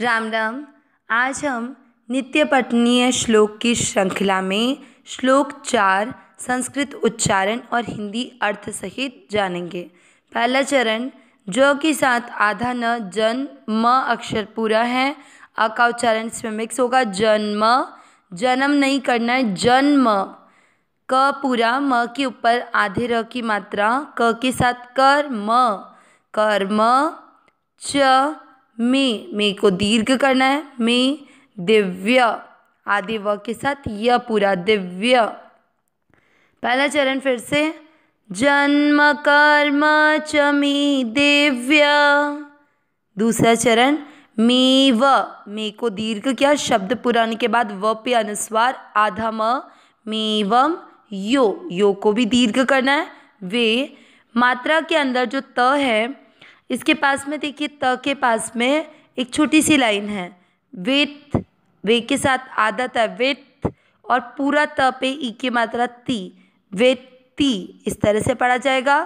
राम राम आज हम नित्य पठनीय श्लोक की श्रृंखला में श्लोक चार संस्कृत उच्चारण और हिंदी अर्थ सहित जानेंगे पहला चरण ज के साथ आधा न जन म अक्षर पूरा है अ का उच्चारण इसमें मिक्स होगा जन्म जन्म नहीं करना है जन्म क पूरा म के ऊपर आधे र की मात्रा क के साथ म कर्म च मे मे को दीर्घ करना है मे दिव्य आदि व के साथ यह पूरा दिव्य पहला चरण फिर से जन्म कर्म च मे दिव्य दूसरा चरण मे व मे को दीर्घ क्या शब्द पुराने के बाद व पे अनुस्वार आधा म मेवम यो यो को भी दीर्घ करना है वे मात्रा के अंदर जो त है इसके पास में देखिए त के पास में एक छोटी सी लाइन है विथ वे के साथ आदत है विथ और पूरा त पे ई e की मात्रा ती वेत ती इस तरह से पढ़ा जाएगा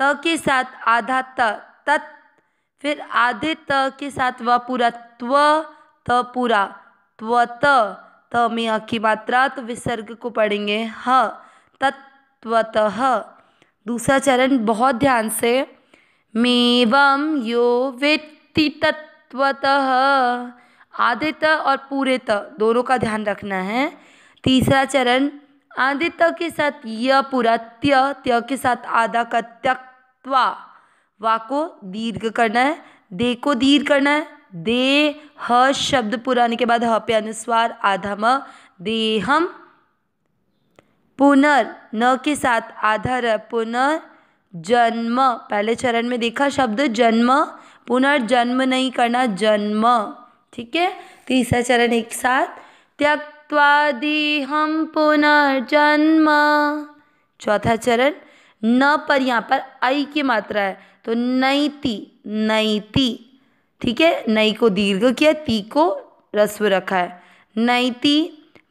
त के साथ आधा त तत् फिर आधे त के साथ व पूरा त्व त पूरा त्व त त में अ की मात्रा तो विसर्ग को पढ़ेंगे ह तत्वतः दूसरा चरण बहुत ध्यान से मेवम यो वेत्ति तत्वतः आदित और पूरे त दोनों का ध्यान रखना है तीसरा चरण आदित्य के साथ य पूरा त्य त्य के साथ आधा का त्यक्वा वा को दीर्घ करना है दे को दीर्घ करना है दे ह शब्द पुराने के बाद ह पे अनुस्वार आधा म देहम पुनर् न के साथ आधा र पुनर् जन्म पहले चरण में देखा शब्द जन्म पुनर्जन्म नहीं करना जन्म ठीक है तीसरा चरण एक साथ त्यक्वादि हम पुनर्जन्म चौथा चरण न पर यहाँ पर आई की मात्रा है तो नैति नैति ठीक है नई को दीर्घ किया ती को रस्व रखा है नैति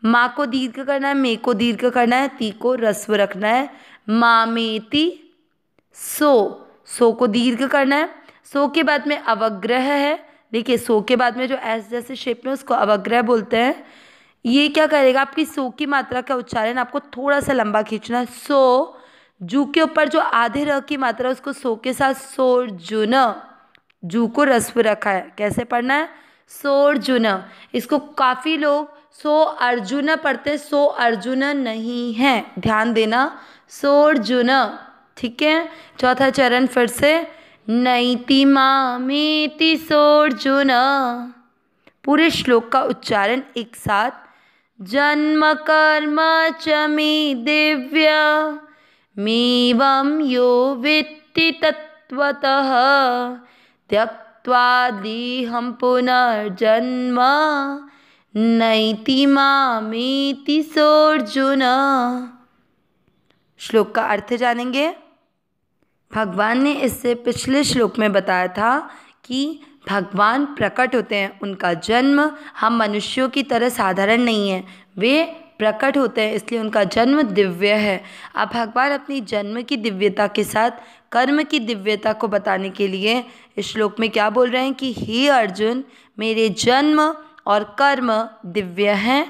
माँ को दीर्घ करना है मे को दीर्घ करना है ती को रस्व रखना है मामेती सो सो को दीर्घ करना है सो के बाद में अवग्रह है देखिए सो के बाद में जो एस जैसे शेप में उसको अवग्रह बोलते हैं ये क्या करेगा आपकी सो की मात्रा का उच्चारण आपको थोड़ा सा लंबा खींचना है सो जू के ऊपर जो आधे रह की मात्रा उसको सो के साथ सोर जुन जू को रस्व रखा है कैसे पढ़ना है सोर जुन इसको काफ़ी लोग सो अर्जुन पढ़ते सो अर्जुन नहीं है ध्यान देना सोर जुन ठीक है चौथा चरण फिर से नैति मामेति सोर्जुन पूरे श्लोक का उच्चारण एक साथ जन्म कर्म च मे दिव्य मेवम यो वित्ति त्यक्वादी हम पुनर्जन्म नैति मामेति सोर्जुन श्लोक का अर्थ जानेंगे भगवान ने इससे पिछले श्लोक में बताया था कि भगवान प्रकट होते हैं उनका जन्म हम मनुष्यों की तरह साधारण नहीं है वे प्रकट होते हैं इसलिए उनका जन्म दिव्य है अब भगवान अपनी जन्म की दिव्यता के साथ कर्म की दिव्यता को बताने के लिए इस श्लोक में क्या बोल रहे हैं कि हे अर्जुन मेरे जन्म और कर्म दिव्य हैं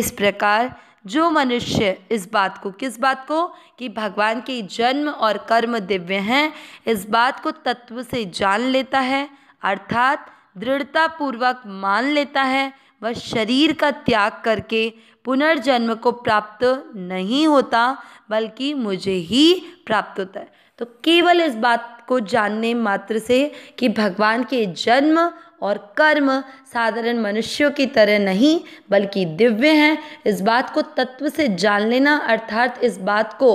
इस प्रकार जो मनुष्य इस बात को किस बात को कि भगवान के जन्म और कर्म दिव्य हैं इस बात को तत्व से जान लेता है अर्थात दृढ़तापूर्वक मान लेता है वह शरीर का त्याग करके पुनर्जन्म को प्राप्त नहीं होता बल्कि मुझे ही प्राप्त होता है तो केवल इस बात को जानने मात्र से कि भगवान के जन्म और कर्म साधारण मनुष्यों की तरह नहीं बल्कि दिव्य हैं इस बात को तत्व से जान लेना अर्थात इस बात को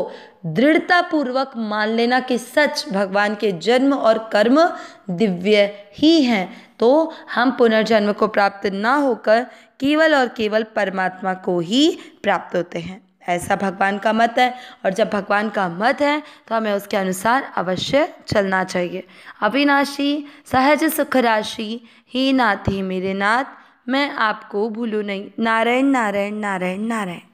दृढ़तापूर्वक मान लेना कि सच भगवान के जन्म और कर्म दिव्य ही हैं तो हम पुनर्जन्म को प्राप्त ना होकर केवल और केवल परमात्मा को ही प्राप्त होते हैं ऐसा भगवान का मत है और जब भगवान का मत है तो हमें उसके अनुसार अवश्य चलना चाहिए अविनाशी सहज सुख राशि ही नाथ ही मेरे नाथ मैं आपको भूलू नहीं नारायण नारायण नारायण नारायण